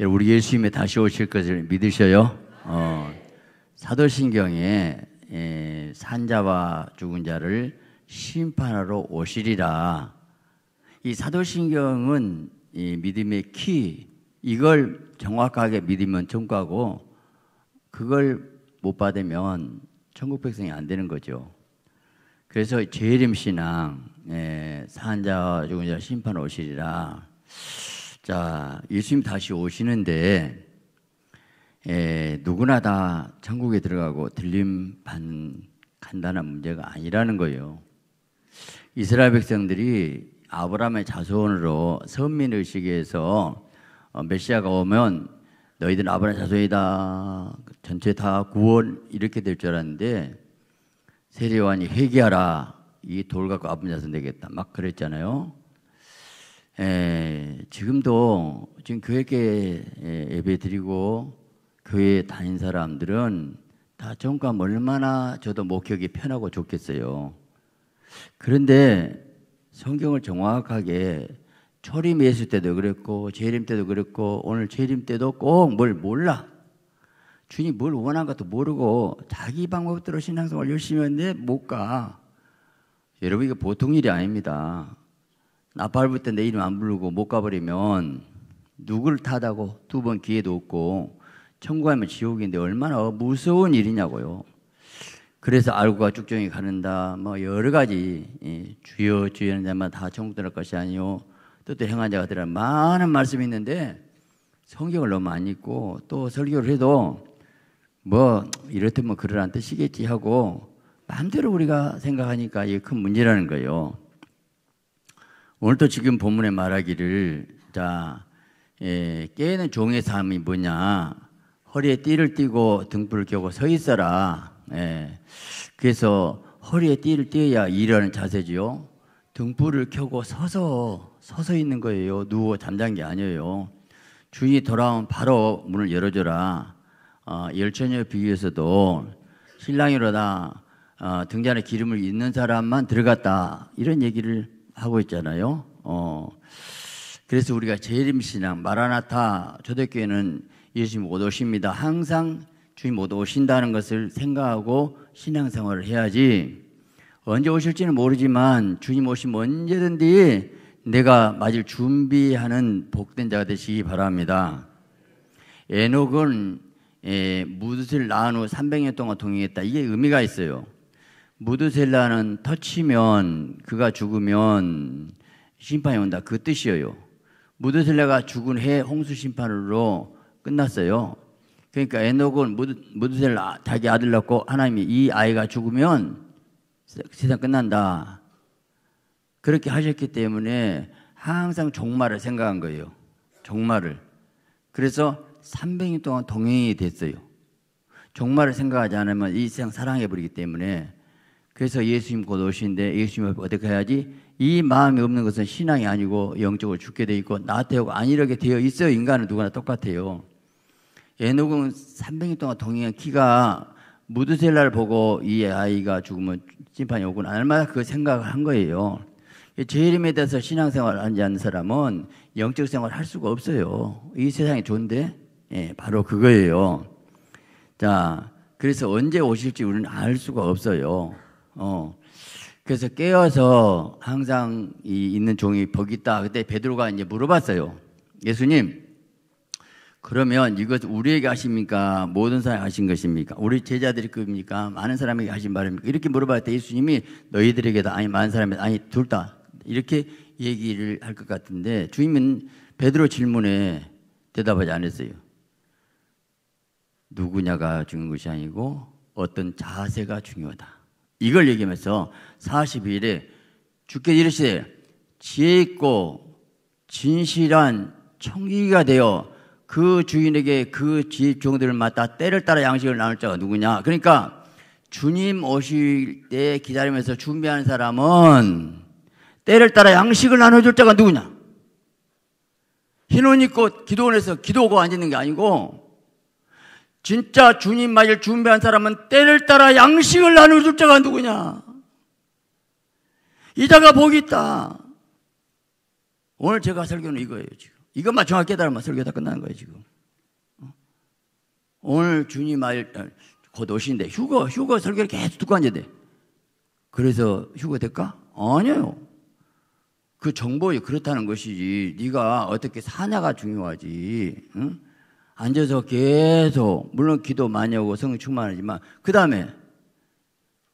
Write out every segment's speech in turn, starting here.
예, 우리 예수님이 다시 오실 것을 믿으셔요. 어, 사도신경에 예, 산자와 죽은 자를 심판하러 오시리라. 이 사도신경은 이 믿음의 키 이걸 정확하게 믿으면 천국하고 그걸 못 받으면 천국 백성이 안 되는 거죠. 그래서 재림 신앙 예, 산자 죽은 자 심판 오시리라. 자, 예수님 다시 오시는데 에, 누구나 다 천국에 들어가고 들림 반 간단한 문제가 아니라는 거예요. 이스라엘 백성들이 아브라함의 자손으로 선민 의식에서 어, 메시아가 오면 너희들 아브라함 자손이다 전체 다 구원 이렇게 될 줄 알았는데 세례요한이 회개하라 이 돌 갖고 아브라함 자손 되겠다 막 그랬잖아요. 에, 예, 지금도 지금 교회께 예, 예배 드리고 교회 에 다닌 사람들은 다 정감 얼마나 저도 목격이 편하고 좋겠어요. 그런데 성경을 정확하게 초림 예수 때도 그랬고 재림 때도 그랬고 오늘 재림 때도 꼭 뭘 몰라 주님 뭘 원한 것도 모르고 자기 방법대로 신앙생활 열심히 했는데 못 가. 여러분 이거 보통 일이 아닙니다. 나 밟을 때내 이름 안 부르고 못 가버리면 누굴 타다고두 번 기회도 없고 천국하면 지옥인데 얼마나 무서운 일이냐고요. 그래서 알고가 쭉정이 가는다 뭐 여러 가지 주여 주여는 자만 다 천국 들어갈 것이 아니요 또또 행한 자가 들어 많은 말씀이 있는데 성경을 너무 안 읽고 또 설교를 해도 뭐 이렇다면 뭐 그러란 뜻이겠지 하고 마음대로 우리가 생각하니까 이게 큰 문제라는 거예요. 오늘도 지금 본문에 말하기를 자 예, 깨는 종의 삶이 뭐냐 허리에 띠를 띠고 등불을 켜고 서 있어라 예, 그래서 허리에 띠를 띠어야 일하는 자세지요 등불을 켜고 서서 서서 있는 거예요 누워 잠잔 게 아니에요 주인이 돌아온 바로 문을 열어줘라 어, 열처녀 비유에서도 신랑이로다 어, 등잔에 기름을 잇는 사람만 들어갔다 이런 얘기를 하고 있잖아요. 어, 그래서 우리가 재림신앙, 마라나타 초대교회는 예수님 못 오십니다. 항상 주님 못 오신다는 것을 생각하고 신앙생활을 해야지 언제 오실지는 모르지만 주님 오시면 언제든지 내가 맞을 준비하는 복된 자가 되시기 바랍니다. 에녹은 예, 무릇을 낳은 후 300년 동안 동행했다. 이게 의미가 있어요. 무드셀라는 터치면 그가 죽으면 심판이 온다 그 뜻이에요. 무드셀라가 죽은 해 홍수 심판으로 끝났어요. 그러니까 에녹은 무드, 무드셀라 아, 자기 아들 낳고 하나님이 이 아이가 죽으면 세상 끝난다. 그렇게 하셨기 때문에 항상 종말을 생각한 거예요. 종말을. 그래서 300년 동안 동행이 됐어요. 종말을 생각하지 않으면 이 세상 사랑해버리기 때문에 그래서 예수님 곧오신는데 예수님 앞에 어떻게 해야지? 이 마음이 없는 것은 신앙이 아니고 영적으로 죽게 돼 있고 나태하고 안일하게 되어 있어요. 인간은 누구나 똑같아요. 에녹은 300년 동안 동행한 키가 무드셀라를 보고 이 아이가 죽으면 심판이 오구나 얼마나 그 생각을 한 거예요. 제 이름에 대해서 신앙생활 하지 않는 사람은 영적 생활 할 수가 없어요. 이 세상에 존재? 예, 바로 그거예요. 자, 그래서 언제 오실지 우리는 알 수가 없어요. 어. 그래서 깨어서 항상 이 있는 종이 벽이 있다. 그때 베드로가 이제 물어봤어요. 예수님, 그러면 이것 우리에게 하십니까? 모든 사람이게 하신 것입니까? 우리 제자들이 그 겁니까? 많은 사람에게 하신 말입니까? 이렇게 물어봤을 때 예수님이 너희들에게도 아니 많은 사람에게 아니 둘 다 이렇게 얘기를 할 것 같은데 주님은 베드로 질문에 대답하지 않았어요. 누구냐가 중요한 것이 아니고 어떤 자세가 중요하다. 이걸 얘기하면서 42일에 주께 이르시되 지혜 있고 진실한 청기가 되어 그 주인에게 그지집 종들을 맡아 때를 따라 양식을 나눌 자가 누구냐. 그러니까 주님 오실 때 기다리면서 준비하는 사람은 때를 따라 양식을 나눠줄 자가 누구냐. 흰옷 입고 기도원에서 기도하고 앉는 아있게 아니고 진짜 주님 맞을 준비한 사람은 때를 따라 양식을 나눌 자가 누구냐? 이 자가 복이 있다. 오늘 제가 설교는 이거예요, 지금. 이것만 정확히 깨달으면 설교 다 끝나는 거예요, 지금. 어? 오늘 주님 말, 어, 곧 오신데, 휴거, 휴거 설교를 계속 듣고 앉아야 돼. 그래서 휴거 될까? 아니에요. 그 정보에 그렇다는 것이지, 네가 어떻게 사냐가 중요하지, 응? 앉아서 계속 물론 기도 많이 하고 성령 충만하지만 그 다음에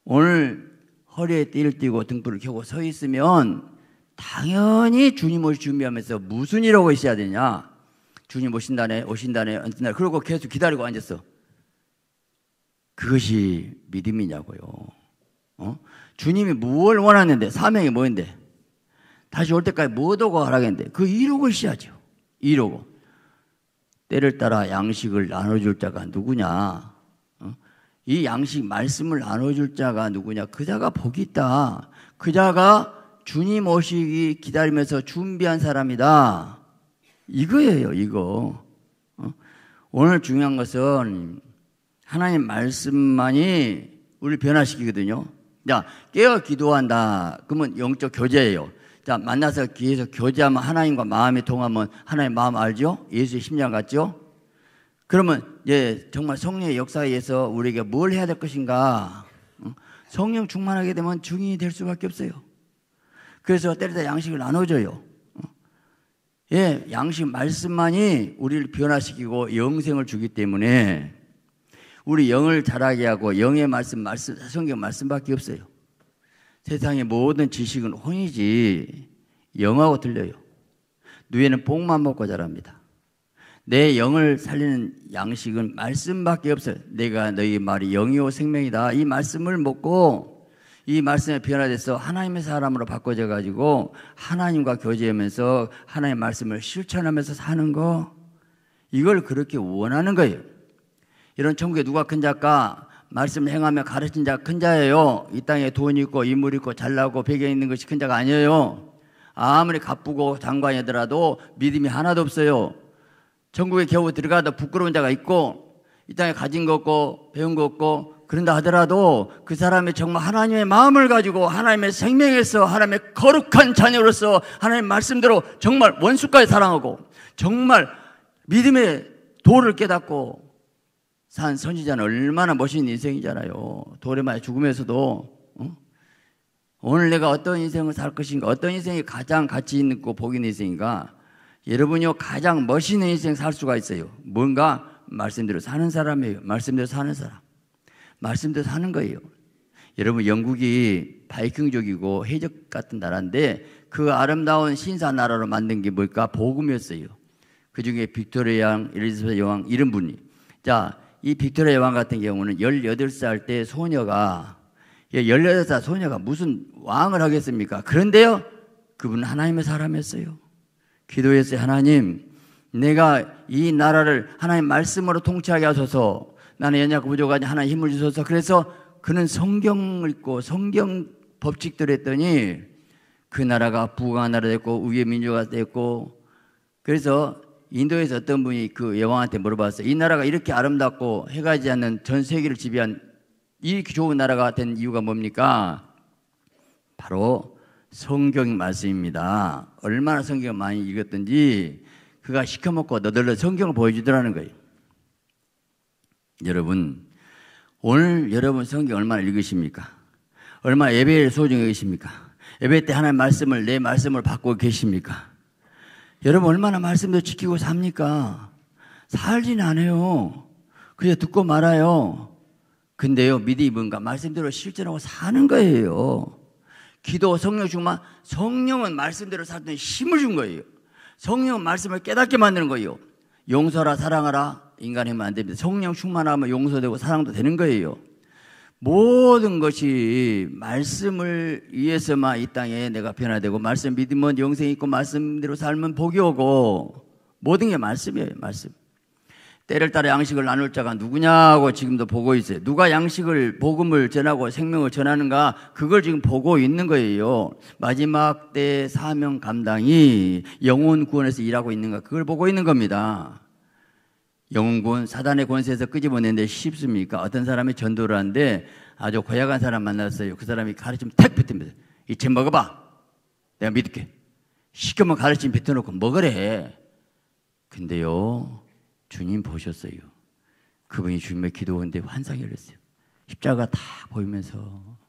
오늘 허리에 띠를 띠고 등불을 켜고 서 있으면 당연히 주님 을 준비하면서 무슨 일하고 있어야 되냐? 주님 오신다네, 오신다네, 오신다 그러고 계속 기다리고 앉았어. 그것이 믿음이냐고요. 어? 주님이 무엇 원하는데, 사명이 뭐인데, 다시 올 때까지 뭐하가 하라겠는데, 그 이루고 있어야죠. 이루고. 때를 따라 양식을 나눠줄 자가 누구냐? 어? 이 양식 말씀을 나눠줄 자가 누구냐? 그 자가 복이 있다. 그 자가 주님 오시기 기다리면서 준비한 사람이다. 이거예요, 이거. 어? 오늘 중요한 것은 하나님 말씀만이 우리를 변화시키거든요. 자, 깨어 기도한다. 그러면 영적 교제예요. 자, 만나서 기회에서 교제하면 하나님과 마음이 통하면 하나님 마음 알죠? 예수의 심장 같죠? 그러면 예, 정말 성령의 역사에서 우리에게 뭘 해야 될 것인가? 어? 성령 충만하게 되면 증인이 될 수밖에 없어요. 그래서 때리다 양식을 나눠줘요. 어? 예, 양식 말씀만이 우리를 변화시키고 영생을 주기 때문에 우리 영을 자라게 하고 영의 말씀, 말씀 성경 말씀밖에 없어요. 세상의 모든 지식은 혼이지 영하고 들려요. 누에는 복만 먹고 자랍니다. 내 영을 살리는 양식은 말씀밖에 없어요. 내가 너희 말이 영이요 생명이다. 이 말씀을 먹고 이 말씀에 변화돼서 하나님의 사람으로 바꿔져 가지고 하나님과 교제하면서 하나님의 말씀을 실천하면서 사는 거 이걸 그렇게 원하는 거예요. 이런 천국에 누가 큰 작가 말씀 행하며 가르친 자 큰 자예요. 이 땅에 돈 있고 인물 있고 잘나고 배경 있는 것이 큰 자가 아니에요. 아무리 가쁘고 장관이더라도 믿음이 하나도 없어요. 천국에 겨우 들어가다 부끄러운 자가 있고 이 땅에 가진 것 없고 배운 것 없고 그런다 하더라도 그 사람이 정말 하나님의 마음을 가지고 하나님의 생명에서 하나님의 거룩한 자녀로서 하나님 말씀대로 정말 원수까지 사랑하고 정말 믿음의 도를 깨닫고 산 선지자는 얼마나 멋있는 인생이잖아요. 도레마의 죽음에서도 어? 오늘 내가 어떤 인생을 살 것인가, 어떤 인생이 가장 가치 있고 복이 있는 인생인가. 여러분이요 가장 멋있는 인생 살 수가 있어요. 뭔가 말씀대로 사는 사람이에요. 말씀대로 사는 사람, 말씀대로 사는 거예요. 여러분 영국이 바이킹족이고 해적 같은 나라인데 그 아름다운 신사 나라로 만든 게 뭘까? 복음이었어요. 그 중에 빅토리아 양, 엘리자베스 여왕 이런 분이 자이 빅토리아 여왕 같은 경우는 18살 때 소녀가 18살 예, 소녀가 무슨 왕을 하겠습니까? 그런데요. 그분은 하나님의 사람이었어요. 기도했어요. 하나님, 내가 이 나라를 하나님 말씀으로 통치하게 하소서. 나는 연약 부족하니 하나님 힘을 주소서. 그래서 그는 성경을 읽고 성경 법칙들을 했더니 그 나라가 부강한 나라 됐고 우리의 민주가 됐고 그래서 인도에서 어떤 분이 그 여왕한테 물어봤어요. 이 나라가 이렇게 아름답고 해가 지 않는 전 세계를 지배한 이 좋은 나라가 된 이유가 뭡니까? 바로 성경 의 말씀입니다. 얼마나 성경을 많이 읽었든지 그가 시켜먹고 너덜너 성경을 보여주더라는 거예요. 여러분, 오늘 여러분 성경 얼마나 읽으십니까? 얼마나 예배를 소중히 읽으십니까 예배 때 하나님의 말씀을 내 말씀을 받고 계십니까? 여러분 얼마나 말씀도 지키고 삽니까? 살진 않아요. 그래 듣고 말아요. 근데요, 믿음과 말씀대로 실천하고 사는 거예요. 기도, 성령 주만 성령은 말씀대로 살때 힘을 준 거예요. 성령은 말씀을 깨닫게 만드는 거예요. 용서라 사랑하라 인간이면 안 됩니다. 성령 충만하면 용서되고 사랑도 되는 거예요. 모든 것이 말씀을 위해서만 이 땅에 내가 변화되고 말씀 믿으면 영생 있고 말씀대로 삶은 복이 오고 모든 게 말씀이에요 말씀 때를 따라 양식을 나눌 자가 누구냐고 지금도 보고 있어요 누가 양식을 복음을 전하고 생명을 전하는가 그걸 지금 보고 있는 거예요 마지막 때 사명 감당이 영혼 구원에서 일하고 있는가 그걸 보고 있는 겁니다 영웅군 사단의 권세에서 끄집어내는데 쉽습니까? 어떤 사람이 전도를 하는데 아주 고약한 사람 만났어요. 그 사람이 가르침 탁뱉으니다 이 책 먹어봐. 내가 믿을게. 시켜만 뭐 가르침 뱉어놓고 먹으래. 뭐 근데요, 주님 보셨어요. 그분이 주님의 기도원데 환상이 열렸어요. 십자가 다 보이면서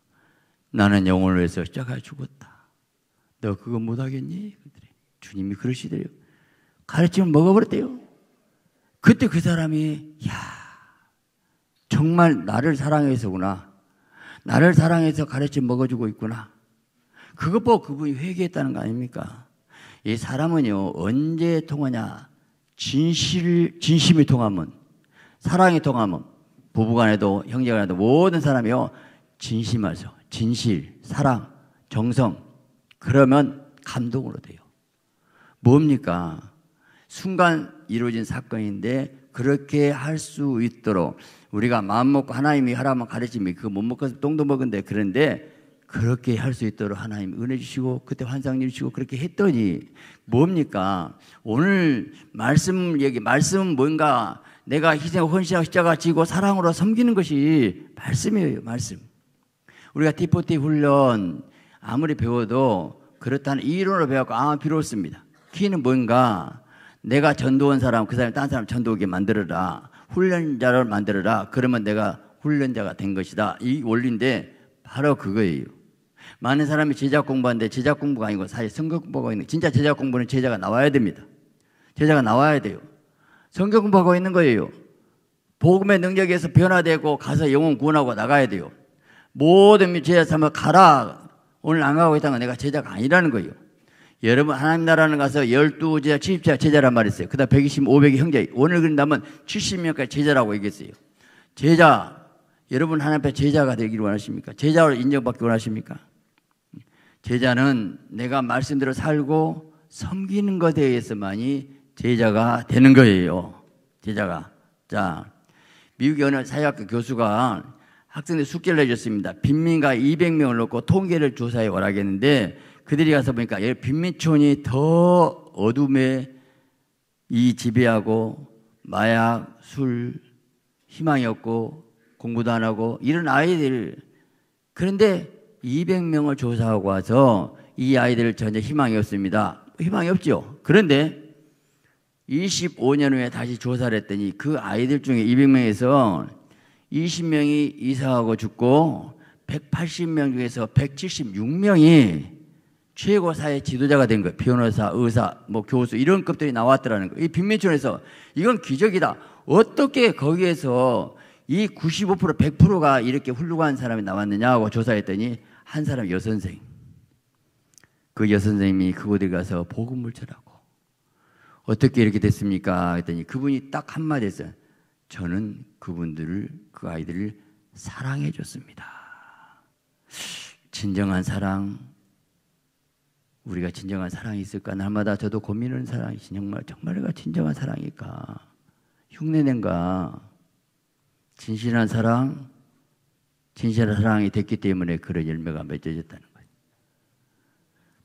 나는 영혼을 위해서 십자가에 죽었다. 너 그거 못하겠니? 주님이 그러시대요. 가르침을 먹어버렸대요. 그때 그 사람이 야 정말 나를 사랑해서구나. 나를 사랑해서 가르쳐 먹어주고 있구나. 그것 보고 그분이 회개했다는 거 아닙니까? 이 사람은요 언제 통하냐? 진실 진심이 통하면 사랑이 통하면 부부간에도 형제간에도 모든 사람이요 진심하죠. 진실, 사랑, 정성 그러면 감동으로 돼요. 뭡니까? 순간 이루어진 사건인데 그렇게 할 수 있도록 우리가 마음 먹고 하나님이 하라면 가르침이 그거 못 먹어서 똥도 먹은데 그런데 그렇게 할 수 있도록 하나님 은혜 주시고 그때 환상 주시고 그렇게 했더니 뭡니까? 오늘 말씀 얘기 말씀 뭔가 내가 희생 헌신하고 십자가 지고 사랑으로 섬기는 것이 말씀이에요. 말씀. 우리가 디포티 훈련 아무리 배워도 그렇다는 이론을 배웠고 아 필요 없습니다. 키는 뭔가 내가 전도 한 사람 그 사람이 딴 사람 전도 하게 만들어라. 훈련자를 만들어라. 그러면 내가 훈련자가 된 것이다. 이 원리인데 바로 그거예요. 많은 사람이 제작 공부하는데 제작 공부가 아니고 사실 성격 공부하고 있는 진짜 제작 공부는 제자가 나와야 됩니다. 제자가 나와야 돼요. 성경 공부하고 있는 거예요. 복음의 능력에서 변화되고 가서 영혼 구원하고 나가야 돼요. 모든 제자 삼아 가라. 오늘 안 가고 있다는 건 내가 제자가 아니라는 거예요. 여러분 하나님 나라는 가서 열두 제자 70제자 제자란 말했어요. 그 다음 120, 5 0의 형제. 오늘 그린다면 70명까지 제자라고 얘기했어요. 제자. 여러분 하나님 앞에 제자가 되기를 원하십니까? 제자로 인정받기 원하십니까? 제자는 내가 말씀대로 살고 섬기는 것에 의해서만이 제자가 되는 거예요. 제자가. 자, 미국의 어느 사회학교 교수가 학생들 숙제를 해줬습니다. 빈민가 200명을 놓고 통계를 조사해 오라고 는데 그들이 가서 보니까 빈민촌이 더 어둠에 이 지배하고 마약, 술, 희망이 없고 공부도 안 하고 이런 아이들 그런데 200명을 조사하고 와서 이 아이들 전혀 희망이 없습니다. 희망이 없죠. 그런데 25년 후에 다시 조사를 했더니 그 아이들 중에 200명에서 20명이 이사하고 죽고 180명 중에서 176명이 최고사의 지도자가 된 거예요. 변호사, 의사, 뭐 교수 이런 급들이 나왔더라는 거예요. 이 빈민촌에서 이건 기적이다. 어떻게 거기에서 이95% 100%가 이렇게 훌륭한 사람이 나왔느냐고 조사했더니 한 사람 여선생. 그 여선생님이 그곳에 가서 복음을 전하고 어떻게 이렇게 됐습니까? 했더니 그분이 딱 한마디 했어요. 저는 그분들을 그 아이들을 사랑해 줬습니다. 진정한 사랑, 우리가 진정한 사랑이 있을까? 날마다 저도 고민하는 사랑이 정말 정말 내가 진정한 사랑일까? 흉내낸가? 진실한 사랑, 진실한 사랑이 됐기 때문에 그런 열매가 맺어졌다는 거예요.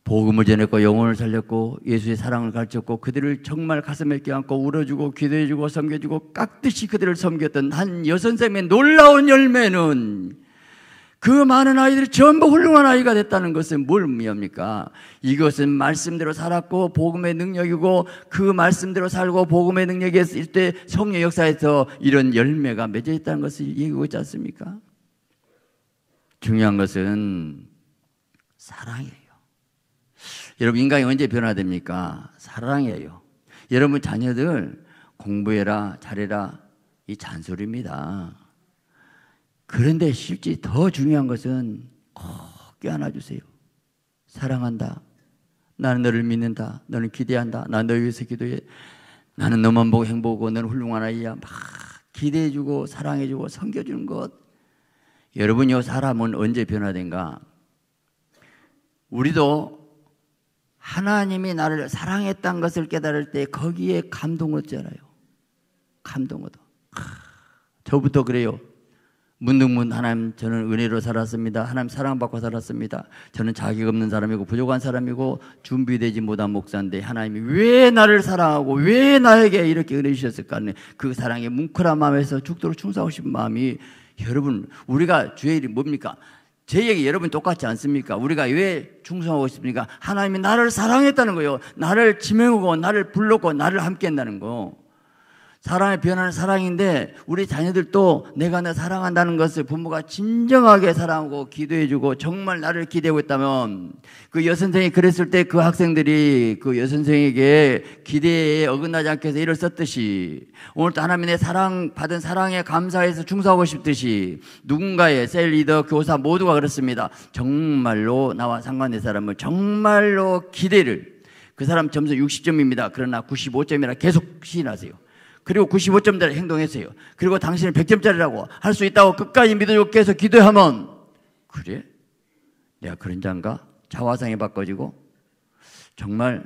복음을 전했고 영혼을 살렸고 예수의 사랑을 가르쳤고 그들을 정말 가슴에 껴안고 울어주고 기도해주고 섬겨주고 깍듯이 그들을 섬겼던 한 여선생의 놀라운 열매는 그 많은 아이들이 전부 훌륭한 아이가 됐다는 것은 뭘 의미합니까? 이것은 말씀대로 살았고 복음의 능력이고 그 말씀대로 살고 복음의 능력이 있을 때 성령 역사에서 이런 열매가 맺어 있다는 것을 얘기하고 있지 않습니까? 중요한 것은 사랑이에요. 여러분 인간이 언제 변화됩니까? 사랑이에요. 여러분 자녀들 공부해라 잘해라 이 잔소리입니다. 그런데 실제 더 중요한 것은 꼭 어, 껴안아 주세요. 사랑한다. 나는 너를 믿는다. 너는 기대한다. 나너 는 위해서 기도해. 나는 너만 보고 행복하고 너는 훌륭한 아이야. 막 기대해주고 사랑해주고 섬겨주는 것. 여러분, 요 사람은 언제 변화된가? 우리도 하나님이 나를 사랑했다는 것을 깨달을 때 거기에 감동 얻잖아요. 감동 얻어. 저부터 그래요. 문득문 하나님 저는 은혜로 살았습니다. 하나님 사랑받고 살았습니다. 저는 자격 없는 사람이고 부족한 사람이고 준비되지 못한 목사인데 하나님이 왜 나를 사랑하고 왜 나에게 이렇게 은혜 주셨을까 하는 그 사랑의 뭉클한 마음에서 죽도록 충성하고 싶은 마음이 여러분 우리가 주의 일이 뭡니까? 제 얘기 여러분 똑같지 않습니까? 우리가 왜 충성하고 싶습니까? 하나님이 나를 사랑했다는 거요. 예 나를 지명하고 나를 불렀고 나를 함께 한다는 거. 사랑의 변하는 사랑인데 우리 자녀들도 내가 내 사랑한다는 것을 부모가 진정하게 사랑하고 기도해주고 정말 나를 기대고 있다면 그 여선생이 그랬을 때 그 학생들이 그 여선생에게 기대에 어긋나지 않게 해서 일을 썼듯이 오늘도 하나님의 사랑 받은 사랑에 감사해서 충성하고 싶듯이 누군가의 셀 리더 교사 모두가 그렇습니다. 정말로 나와 상관된 사람은 정말로 기대를 그 사람 점수 60점입니다. 그러나 95점이라 계속 시인하세요. 그리고 95점짜리 행동했어요. 그리고 당신은 100점짜리라고 할 수 있다고 끝까지 믿어줬게 해서 기도하면 그래? 내가 그런 자인가? 자화상이 바꿔지고 정말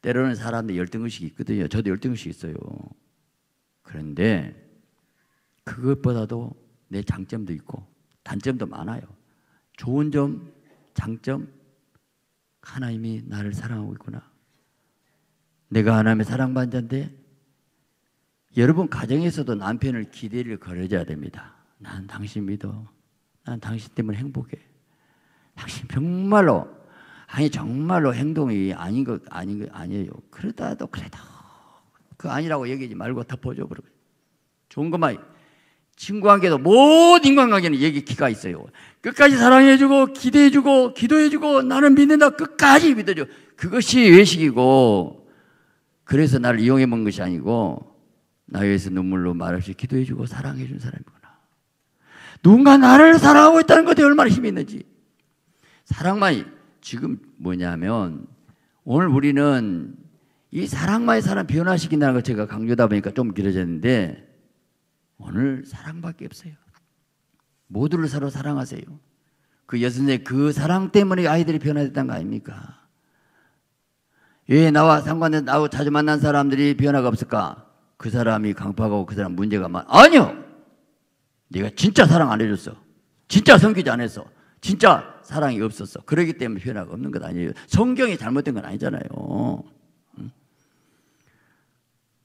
때로는 사람들 열등의식이 있거든요. 저도 열등의식이 있어요. 그런데 그것보다도 내 장점도 있고 단점도 많아요. 좋은 점, 장점, 하나님이 나를 사랑하고 있구나. 내가 하나님의 사랑받은 자인데 여러분 가정에서도 남편을 기대를 걸어줘야 됩니다. 난 당신 믿어. 난 당신 때문에 행복해. 당신 정말로 아니 정말로 행동이 아닌 것 아닌 것 아니에요. 그러다도 그래도 그 아니라고 얘기하지 말고 덮어줘 그러고 좋은 것만 친구 관계도 모든 인간관계는 얘기 키가 있어요. 끝까지 사랑해주고 기대해주고 기도해주고 나는 믿는다 끝까지 믿어줘. 그것이 외식이고 그래서 나를 이용해 먹은 것이 아니고 나에서 눈물로 말없이 기도해주고 사랑해준 사람이구나. 누군가 나를 사랑하고 있다는 것에 얼마나 힘이 있는지. 사랑만이 지금 뭐냐면 오늘 우리는 이 사랑만이 사람 변화시킨다는 걸 제가 강조다 하 보니까 좀 길어졌는데 오늘 사랑밖에 없어요. 모두를 서로 사랑하세요. 그 여선생 그 사랑 때문에 아이들이 변화됐다는 거 아닙니까? 왜 나와 상관된 나하고 자주 만난 사람들이 변화가 없을까? 그 사람이 강팍하고 그 사람 문제가 많. 아니요. 네가 진짜 사랑 안 해줬어. 진짜 성기지 안 했어. 진짜 사랑이 없었어. 그러기 때문에 변화가 없는 것 아니에요. 성경이 잘못된 건 아니잖아요.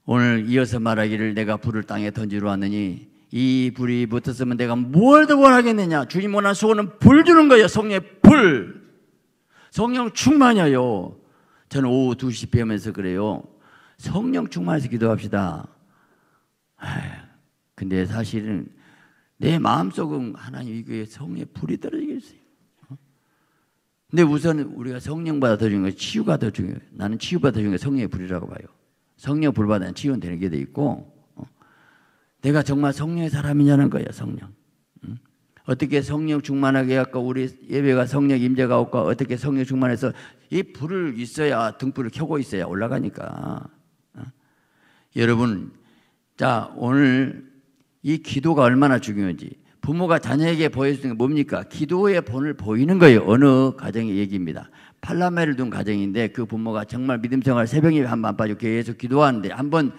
오늘 이어서 말하기를 내가 불을 땅에 던지러 왔느니 이 불이 붙었으면 내가 뭘 더 원하겠느냐. 주님 원한 수고는 불 주는 거예요. 성령의 불. 성령 충만이에요. 저는 오후 2시 배면서 그래요. 성령 충만해서 기도합시다. 근데 사실은 내 마음속은 하나님 이게 성에 불이 떨어지겠어요. 어? 근데 우선 우리가 성령 받아 중요한 치유가 더 중요해요. 나는 치유받아 중요한 성령의 불이라고 봐요. 성령 불 받으면 치유는 되는 게 돼 있고 어. 내가 정말 성령의 사람이냐는 거예요. 성령. 어떻게 성령 충만하게 아까 우리 예배가 성령 임재가 오고 어떻게 성령 충만해서 이 불을 있어야 등불을 켜고 있어야 올라가니까 여러분, 자, 오늘 이 기도가 얼마나 중요한지 부모가 자녀에게 보여주는 게 뭡니까? 기도의 본을 보이는 거예요. 어느 가정의 얘기입니다. 팔남매를 둔 가정인데 그 부모가 정말 믿음생활 새벽에 한 번 빠지고 계속 기도하는데 한 번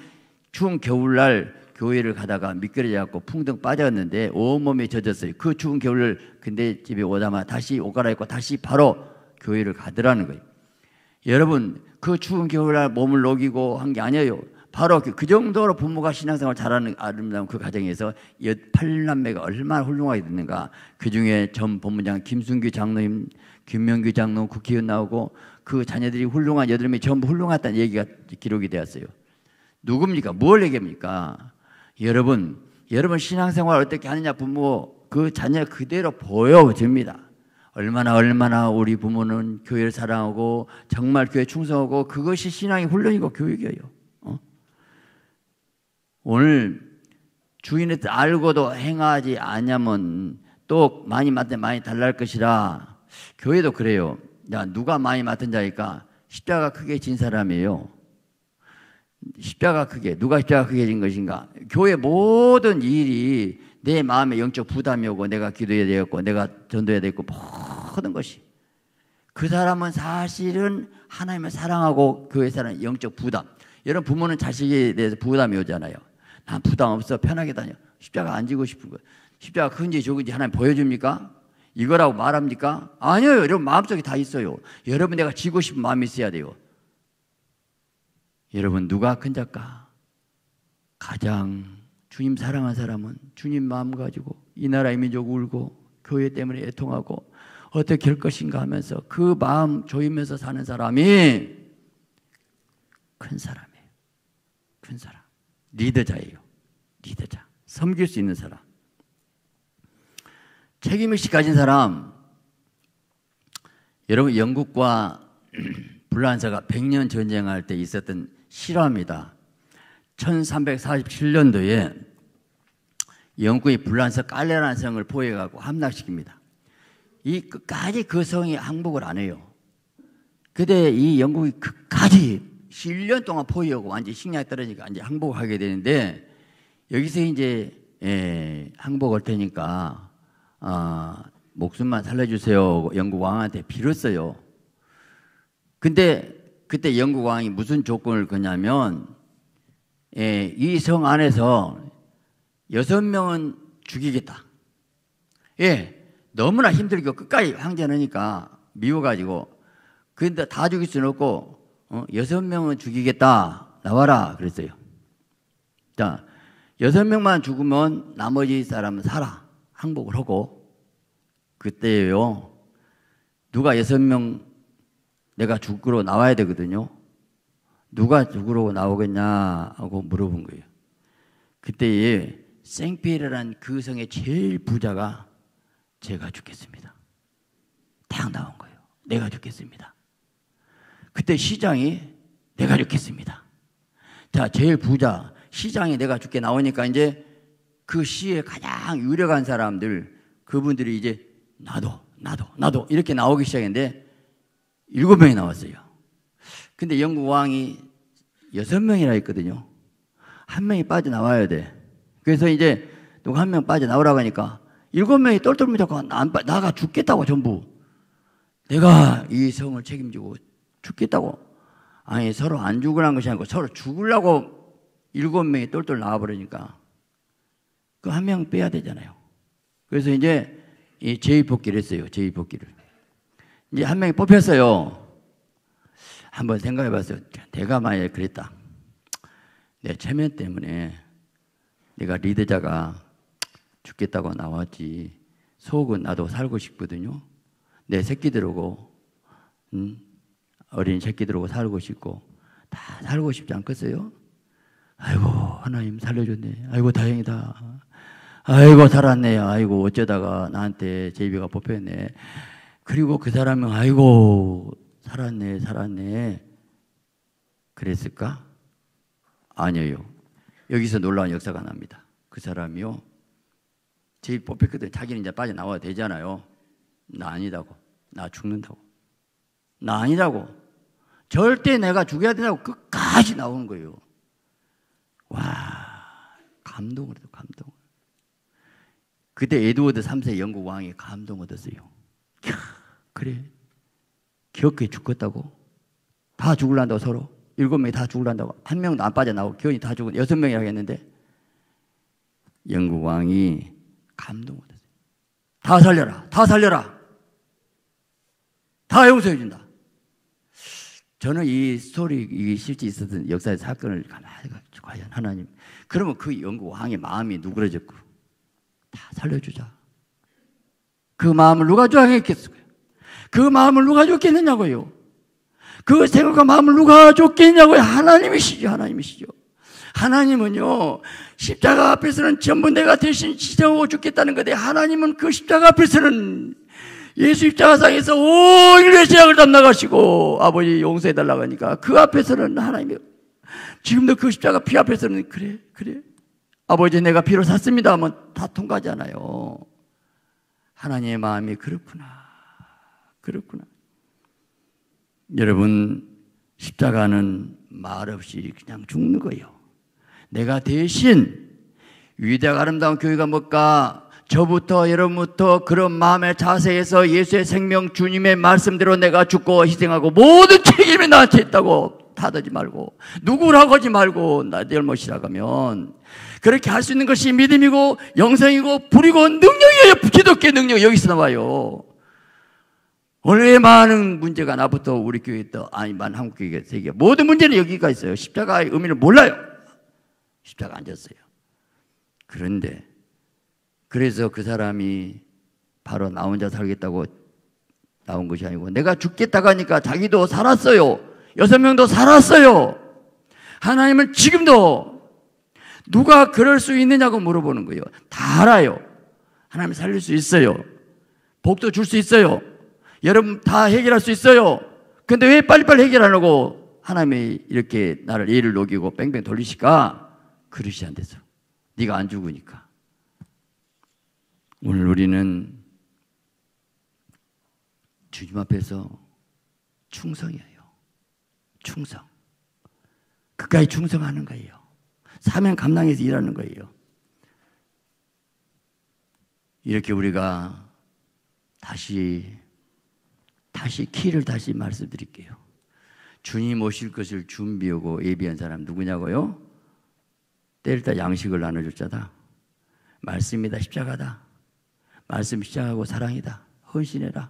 추운 겨울날 교회를 가다가 미끄러져갖고 풍덩 빠졌는데 온몸이 젖었어요. 그 추운 겨울을 근데 집에 오자마 다시 옷 갈아입고 다시 바로 교회를 가더라는 거예요. 여러분, 그 추운 겨울날 몸을 녹이고 한 게 아니에요. 바로 그, 그 정도로 부모가 신앙생활 잘하는 아름다운 그 가정에서 8남매가 얼마나 훌륭하게 됐는가. 그 중에 전 본부장 김순규 장로님, 김명규 장로 국회의원 그 나오고 그 자녀들이 훌륭한 여드름이 전부 훌륭하다는 얘기가 기록이 되었어요. 누굽니까? 뭘 얘기합니까? 여러분, 여러분 신앙생활 어떻게 하느냐 부모 그 자녀 그대로 보여집니다. 얼마나 얼마나 우리 부모는 교회를 사랑하고 정말 교회 충성하고 그것이 신앙의 훈련이고 교육이에요. 오늘 주인의 뜻 알고도 행하지 않냐면또 많이 맡은 많이 달랄 것이라 교회도 그래요. 야 누가 많이 맡은 자일까? 십자가 크게 진 사람이에요. 십자가 크게 누가 십자가 크게 진 것인가? 교회 모든 일이 내 마음의 영적 부담이 오고 내가 기도해야 되었고 내가 전도해야 되고 모든 것이 그 사람은 사실은 하나님을 사랑하고 교회 사람 영적 부담. 여러분 부모는 자식에 대해서 부담이 오잖아요. 난 아, 부담 없어 편하게 다녀. 십자가 안 지고 싶은 거. 십자가 큰지 적은지 하나님 보여줍니까? 이거라고 말합니까? 아니요, 여러분 마음속에 다 있어요. 여러분 내가 지고 싶은 마음이 있어야 돼요. 여러분 누가 큰 작가? 가장 주님 사랑한 사람은 주님 마음 가지고 이 나라의 민족 울고 교회 때문에 애통하고 어떻게 할 것인가 하면서 그 마음 조이면서 사는 사람이 큰 사람이에요. 큰 사람. 리더자예요. 리더자. 섬길 수 있는 사람. 책임의식 가진 사람. 여러분, 영국과 불란서가 100년 전쟁할 때 있었던 실화입니다. 1347년도에 영국이 불란서 깔레라는 성을 포획하고 함락시킵니다. 이 끝까지 그 성이 항복을 안 해요. 그때 이 영국이 끝까지 1년 동안 포위하고 완전 식량이 떨어지니까 이제 항복하게 되는데 여기서 이제 예, 항복할 테니까 아, 목숨만 살려주세요. 영국 왕한테 빌었어요. 근데 그때 영국 왕이 무슨 조건을 거냐면 예, 이성 안에서 여섯 명은 죽이겠다. 예, 너무나 힘들고 끝까지 황제니까 미워가지고 근데 다 죽일 수는 없고 어? 여섯 명은 죽이겠다. 나와라. 그랬어요. 자, 여섯 명만 죽으면 나머지 사람은 살아. 항복을 하고. 그때요. 누가 여섯 명 내가 죽으러 나와야 되거든요. 누가 죽으러 나오겠냐 하고 물어본 거예요. 그때에 생피레란 그 성의 제일 부자가 제가 죽겠습니다. 딱 나온 거예요. 내가 죽겠습니다. 그때 시장이 내가 죽겠습니다 자, 제일 부자 시장이 내가 죽게 나오니까 이제 그 시에 가장 유력한 사람들 그분들이 이제 나도 나도 나도 이렇게 나오기 시작했는데 일곱 명이 나왔어요. 근데 영국 왕이 여섯 명이라 했거든요. 한 명이 빠져 나와야 돼. 그래서 이제 누가 한 명 빠져 나오라고 하니까 일곱 명이 똘똘 뭉쳐가 나가 죽겠다고 전부. 내가 이 성을 책임지고 죽겠다고. 아니, 서로 안 죽으라는 것이 아니고 서로 죽으려고 일곱 명이 똘똘 나와버리니까 그 한 명 빼야 되잖아요. 그래서 이제 이제2복기를 했어요. 제2복기를 이제 한 명이 뽑혔어요. 한번 생각해 봤어요. 내가 만약에 그랬다. 내 체면 때문에 내가 리더자가 죽겠다고 나왔지. 속은 나도 살고 싶거든요. 내 새끼들하고, 음, 어린 새끼들하고 살고 싶고 다 살고 싶지 않겠어요? 아이고 하나님 살려줬네. 아이고 다행이다. 아이고 살았네 아이고 어쩌다가 나한테 제비가 뽑혔네. 그리고 그 사람은 아이고 살았네 살았네. 그랬을까? 아니에요. 여기서 놀라운 역사가 납니다. 그 사람이요. 제일 뽑혔거든. 자기는 이제 빠져나와야 되잖아요. 나 아니다고. 나 죽는다고. 나 아니라고. 절대 내가 죽여야 된다고 끝까지 나오는 거예요. 와, 감동을 해요, 감동. 그때 에드워드 3세 영국 왕이 감동 얻었어요. 캬, 그래. 기억해 죽겠다고? 다 죽을란다고 서로. 일곱 명이 다 죽을란다고. 한 명도 안 빠져나오고 기원이 다 죽은 여섯 명이라고 했는데 영국 왕이 감동 얻었어요. 다 살려라. 다 살려라. 다 용서해준다. 저는 이 스토리, 이게 실제 있었던 역사의 사건을 가만히 가지고 과연 하나님. 그러면 그 영국 왕의 마음이 누그러졌고 다 살려주자. 그 마음을 누가 조항했겠어요? 그 마음을 누가 줬겠느냐고요? 그 생각과 마음을 누가 줬겠냐고요? 하나님이시죠, 하나님이시죠. 하나님은요, 십자가 앞에서는 전부 내가 대신 지정하고 죽겠다는 건데, 하나님은 그 십자가 앞에서는 예수 입장상에서 온 인류의 죄악을 담당하시고 아버지 용서해 달라고 하니까 그 앞에서는 하나님이 지금도 그 십자가 피 앞에서는 그래 그래 아버지 내가 피로 샀습니다 하면 다 통과하잖아요. 하나님의 마음이 그렇구나 그렇구나. 여러분 십자가는 말없이 그냥 죽는 거예요. 내가 대신 위대하고 아름다운 교회가 뭘까 저부터 여러분부터 그런 마음의 자세에서 예수의 생명 주님의 말씀대로 내가 죽고 희생하고 모든 책임이 나한테 있다고 타들지 말고 누구라고 하지 말고 나들 못이라고 하면 그렇게 할 수 있는 것이 믿음이고 영생이고 불이고 능력이에요. 기독교 능력 여기서 나와요. 원래 많은 문제가 나부터 우리 교회에 또 아니만 한국 교회 세계 모든 문제는 여기가 있어요. 십자가의 의미를 몰라요. 십자가 앉았어요. 그런데 그래서 그 사람이 바로 나 혼자 살겠다고 나온 것이 아니고 내가 죽겠다고 하니까 자기도 살았어요. 여섯 명도 살았어요. 하나님은 지금도 누가 그럴 수 있느냐고 물어보는 거예요. 다 알아요. 하나님 살릴 수 있어요. 복도 줄 수 있어요. 여러분 다 해결할 수 있어요. 근데 왜 빨리빨리 해결 하려고 하나님이 이렇게 나를 예를 녹이고 뺑뺑 돌리실까? 그릇이 안 돼서. 네가 안 죽으니까. 오늘 우리는 주님 앞에서 충성이에요. 충성. 그까지 충성하는 거예요. 사명 감당해서 일하는 거예요. 이렇게 우리가 다시 다시 키를 다시 말씀드릴게요. 주님 오실 것을 준비하고 예비한 사람 누구냐고요? 때릴 때 양식을 나눠줄 자다. 말씀이다 십자가다. 말씀 시작하고 사랑이다. 헌신해라.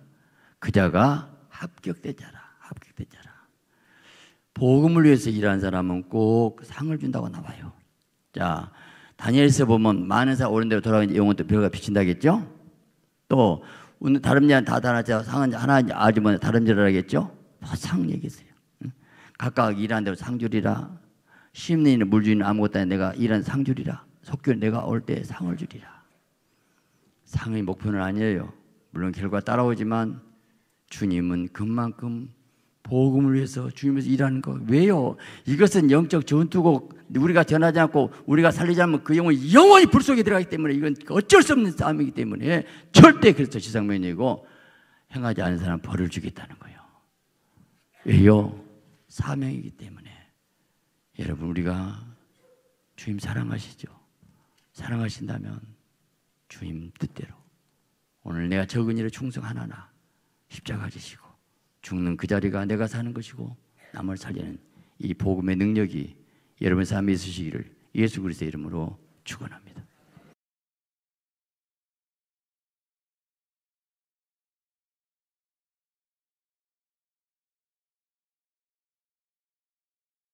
그자가 합격되 자라. 합격되 자라. 복음을 위해서 일하는 사람은 꼭 상을 준다고 나와요. 자, 다니엘서 보면 많은 사람 오른 대로 돌아가는 영혼도 별가 비친다겠죠? 또 오늘 다른 자는 다 다나자 상은 하나 아주머니 다른 자라겠죠? 뭐 상 얘기했어요. 각각 일하는 대로 상줄이라. 심리는 물주인 아무것도 아닌 내가 일한 상줄이라. 속교 내가 올 때 상을 주리라. 상의 목표는 아니에요. 물론 결과 따라오지만 주님은 그만큼 복음을 위해서 주님에서 일하는 거 왜요? 이것은 영적 전투고 우리가 전하지 않고 우리가 살리지 면그 영혼이 영원히 불 속에 들어가기 때문에 이건 어쩔 수 없는 싸움이기 때문에 절대 그리스 그렇죠, 지상면이고 행하지 않은 사람 벌을 주겠다는 거예요. 왜요? 사명이기 때문에 여러분 우리가 주님 사랑하시죠? 사랑하신다면 주님 뜻대로 오늘 내가 적은 일에 충성하나나 십자가 지시고 죽는 그 자리가 내가 사는 것이고 남을 살리는 이 복음의 능력이 여러분 삶에 있으시기를 예수 그리스도의 이름으로 축원합니다.